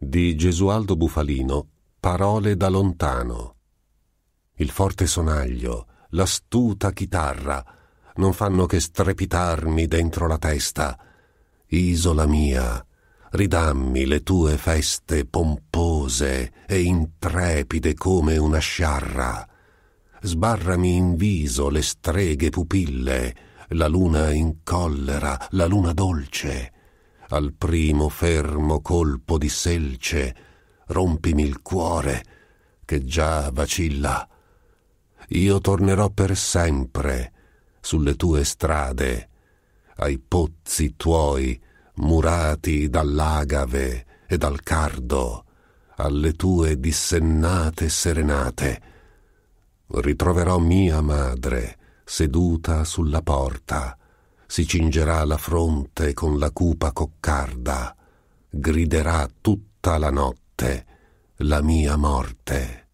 di Gesualdo Bufalino, Parole da lontano. Il forte sonaglio, l'astuta chitarra, non fanno che strepitarmi dentro la testa. Isola mia, ridammi le tue feste pompose e intrepide come una sciarra. Sbarrami in viso le streghe pupille, la luna in collera, la luna dolce al primo fermo colpo di selce, rompimi il cuore, che già vacilla. Io tornerò per sempre sulle tue strade, ai pozzi tuoi murati dall'agave e dal cardo, alle tue dissennate serenate. Ritroverò mia madre seduta sulla porta, si cingerà la fronte con la cupa coccarda, griderà tutta la notte la mia morte.